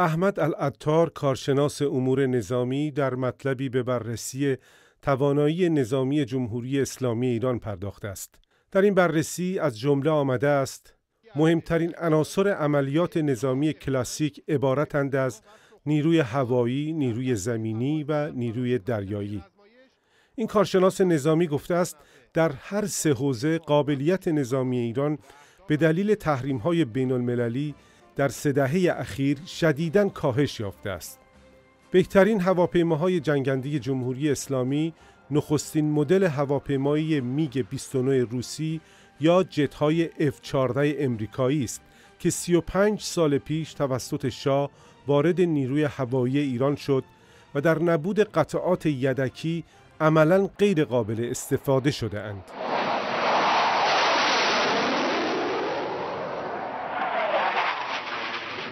احمد العطار کارشناس امور نظامی در مطلبی به بررسی توانایی نظامی جمهوری اسلامی ایران پرداخته است. در این بررسی از جمله آمده است مهمترین عناصر عملیات نظامی کلاسیک عبارتند از نیروی هوایی، نیروی زمینی و نیروی دریایی. این کارشناس نظامی گفته است در هر سه حوزه قابلیت نظامی ایران به دلیل تحریم‌های بین‌المللی در سه دهه اخیر شدیداً کاهش یافته است. بهترین هواپیماهای جنگنده جمهوری اسلامی نخستین مدل هواپیمایی میگ 29 روسی یا جتهای اف 14 امریکایی است که 35 سال پیش توسط شاه وارد نیروی هوایی ایران شد و در نبود قطعات یدکی عملا غیر قابل استفاده شده اند.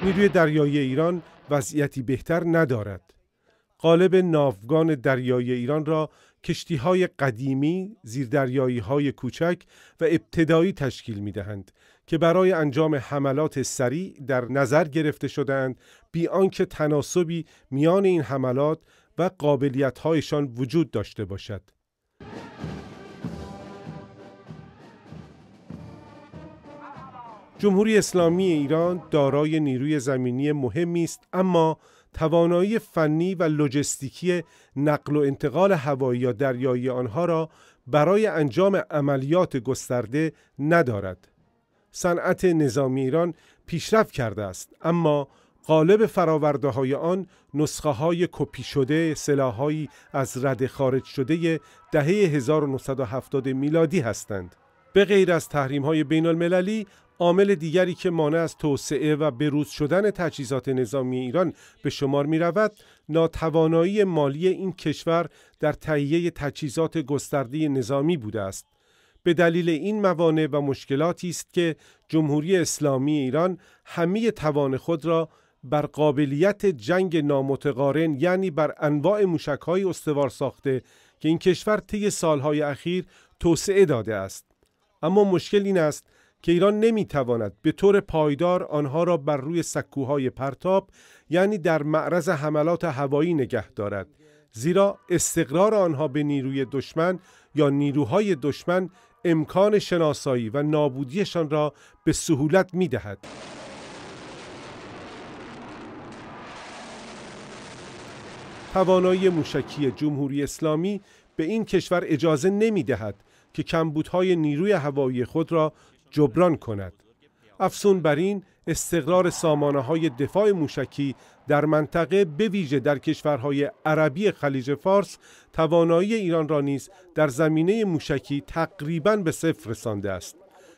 نیروی دریایی ایران وضعیتی بهتر ندارد. قالب ناوگان دریایی ایران را کشتی های قدیمی زیردریایی های کوچک و ابتدایی تشکیل می دهند که برای انجام حملات سریع در نظر گرفته شدند بی آنکه تناسبی میان این حملات و قابلیت هایشان وجود داشته باشد. جمهوری اسلامی ایران دارای نیروی زمینی مهمی است اما توانایی فنی و لوجستیکی نقل و انتقال هوایی یا دریایی آنها را برای انجام عملیات گسترده ندارد. صنعت نظامی ایران پیشرفت کرده است اما قالب فراورده های آن نسخه های کپی شده سلاحهایی از رد خارج شده دهه 1970 میلادی هستند. به غیر از تحریم های بین المللی عامل دیگری که مانع از توسعه و بروز شدن تجهیزات نظامی ایران به شمار می رود، ناتوانایی مالی این کشور در تهیه تجهیزات گسترده نظامی بوده است. به دلیل این موانع و مشکلاتی است که جمهوری اسلامی ایران همه توان خود را بر قابلیت جنگ نامتقارن یعنی بر انواع های استوار ساخته که این کشور طی سالهای اخیر توسعه داده است اما مشکل این است که ایران نمیتواند به طور پایدار آنها را بر روی سکوهای پرتاب یعنی در معرض حملات هوایی نگه دارد زیرا استقرار آنها به نیروی دشمن یا نیروهای دشمن امکان شناسایی و نابودیشان را به سهولت می دهد. توانایی موشکی جمهوری اسلامی به این کشور اجازه نمی دهد که کمبودهای نیروی هوایی خود را جبران کند. افسون بر این استقرار سامانه های دفاع موشکی در منطقه به ویژه در کشورهای عربی خلیج فارس توانایی ایران را نیز در زمینه موشکی تقریبا به صفر رسانده است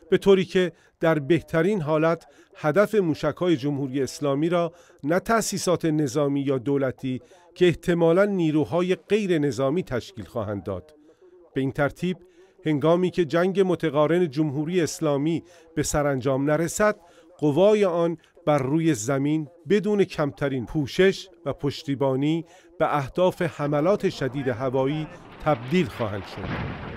به طوری که در بهترین حالت هدف موشک های جمهوری اسلامی را نه تأسیسات نظامی یا دولتی که احتمالا نیروهای غیر نظامی تشکیل خواهند داد به این ترتیب هنگامی که جنگ متقارن جمهوری اسلامی به سرانجام نرسد قوای آن بر روی زمین بدون کمترین پوشش و پشتیبانی به اهداف حملات شدید هوایی تبدیل خواهند شد.